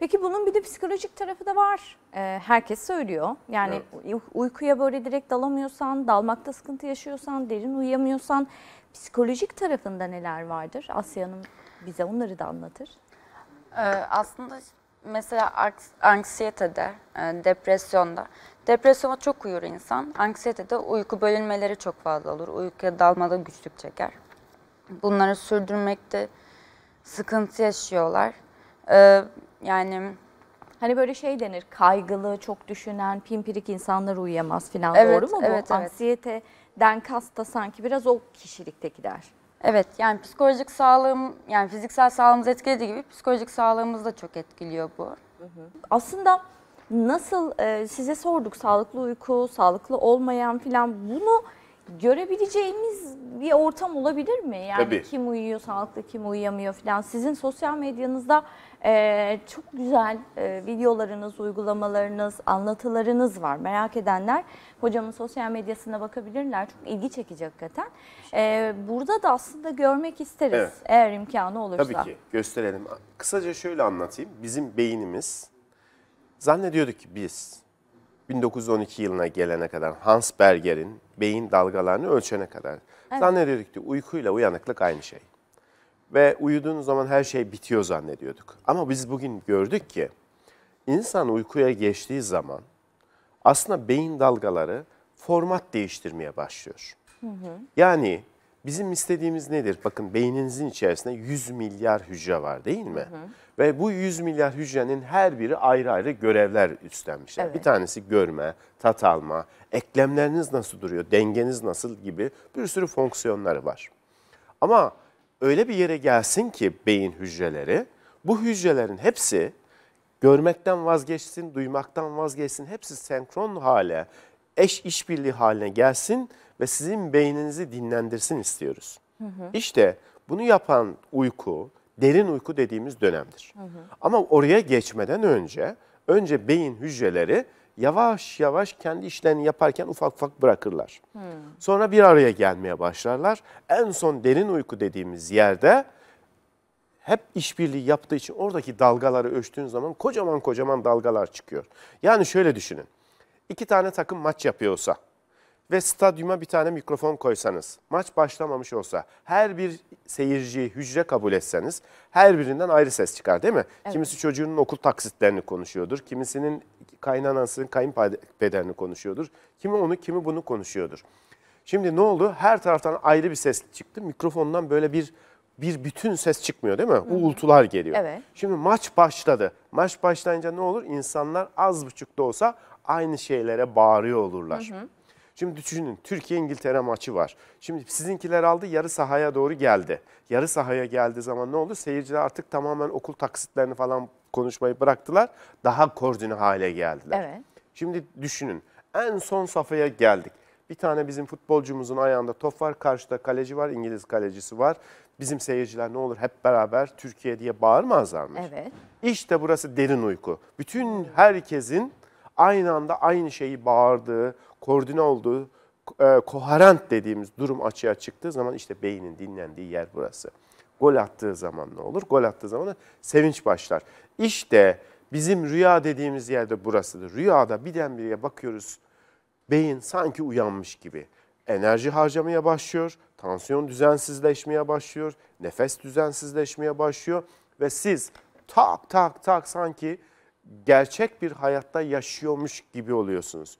Peki bunun bir de psikolojik tarafı da var. Ee, herkes söylüyor. Yani evet. uykuya böyle direkt dalamıyorsan, dalmakta sıkıntı yaşıyorsan, derin uyuyamıyorsan psikolojik tarafında neler vardır? Asya Hanım bize onları da anlatır. Ee, aslında mesela anksiyetede, e, depresyonda. Depresyona çok uyur insan. Anksiyetede uyku bölünmeleri çok fazla olur. Uykuya dalmada güçlük çeker. Bunları sürdürmekte sıkıntı yaşıyorlar. Ee, yani Hani böyle şey denir, kaygılı, çok düşünen, pimpirik insanlar uyuyamaz falan evet, doğru mu bu? Evet, Anksiyeteden kasta sanki biraz o kişiliktekiler. Evet yani psikolojik sağlığım, yani fiziksel sağlığımız etkilediği gibi psikolojik sağlığımız da çok etkiliyor bu. Hı hı. Aslında nasıl e, size sorduk sağlıklı uyku, sağlıklı olmayan falan bunu görebileceğimiz bir ortam olabilir mi? Yani Tabii. kim uyuyor, sağlıklı kim uyuyamıyor falan. Sizin sosyal medyanızda e, çok güzel e, videolarınız, uygulamalarınız, anlatılarınız var. Merak edenler hocamın sosyal medyasına bakabilirler. Çok ilgi çekici hakikaten. E, burada da aslında görmek isteriz evet. eğer imkanı olursa. Tabii ki gösterelim. Kısaca şöyle anlatayım. Bizim beynimiz zannediyorduk ki biz 1912 yılına gelene kadar Hans Berger'in beyin dalgalarını ölçene kadar evet. zannediyorduk ki uykuyla uyanıklık aynı şey. Ve uyuduğunuz zaman her şey bitiyor zannediyorduk. Ama biz bugün gördük ki insan uykuya geçtiği zaman aslında beyin dalgaları format değiştirmeye başlıyor. Hı hı. Yani Bizim istediğimiz nedir? Bakın beyninizin içerisinde 100 milyar hücre var değil mi? Hı hı. Ve bu 100 milyar hücrenin her biri ayrı ayrı görevler üstlenmişler. Evet. Bir tanesi görme, tat alma, eklemleriniz nasıl duruyor, dengeniz nasıl gibi bir sürü fonksiyonları var. Ama öyle bir yere gelsin ki beyin hücreleri, bu hücrelerin hepsi görmekten vazgeçsin, duymaktan vazgeçsin, hepsi senkron hale eş işbirliği haline gelsin ve sizin beyninizi dinlendirsin istiyoruz. Hı hı. İşte bunu yapan uyku, derin uyku dediğimiz dönemdir. Hı hı. Ama oraya geçmeden önce, önce beyin hücreleri yavaş yavaş kendi işlerini yaparken ufak ufak bırakırlar. Hı. Sonra bir araya gelmeye başlarlar. En son derin uyku dediğimiz yerde hep işbirliği yaptığı için oradaki dalgaları ölçtüğün zaman kocaman kocaman dalgalar çıkıyor. Yani şöyle düşünün iki tane takım maç yapıyorsa ve stadyuma bir tane mikrofon koysanız, maç başlamamış olsa, her bir seyirciyi hücre kabul etseniz her birinden ayrı ses çıkar değil mi? Evet. Kimisi çocuğunun okul taksitlerini konuşuyordur, kimisinin kaynanasının kayınpederini konuşuyordur, kimi onu kimi bunu konuşuyordur. Şimdi ne oldu? Her taraftan ayrı bir ses çıktı. Mikrofondan böyle bir bir bütün ses çıkmıyor değil mi? Hı. Uğultular geliyor. Evet. Şimdi maç başladı. Maç başlayınca ne olur? İnsanlar az buçuk da olsa aynı şeylere bağırıyor olurlar. Hı hı. Şimdi düşünün Türkiye-İngiltere maçı var. Şimdi sizinkiler aldı yarı sahaya doğru geldi. Yarı sahaya geldiği zaman ne oldu? Seyirciler artık tamamen okul taksitlerini falan konuşmayı bıraktılar. Daha koordine hale geldiler. Evet. Şimdi düşünün en son safhaya geldik. Bir tane bizim futbolcumuzun ayağında top var. Karşıda kaleci var. İngiliz kalecisi var. Bizim seyirciler ne olur hep beraber Türkiye diye bağırmazlar mı? Evet. İşte burası derin uyku. Bütün herkesin aynı anda aynı şeyi bağırdığı, koordine olduğu, e, koherent dediğimiz durum açığa çıktığı zaman işte beynin dinlendiği yer burası. Gol attığı zaman ne olur? Gol attığı zaman da sevinç başlar. İşte bizim rüya dediğimiz yerde burasıdır. Rüyada birdenbire bakıyoruz beyin sanki uyanmış gibi. Enerji harcamaya başlıyor, tansiyon düzensizleşmeye başlıyor, nefes düzensizleşmeye başlıyor ve siz tak tak tak sanki gerçek bir hayatta yaşıyormuş gibi oluyorsunuz.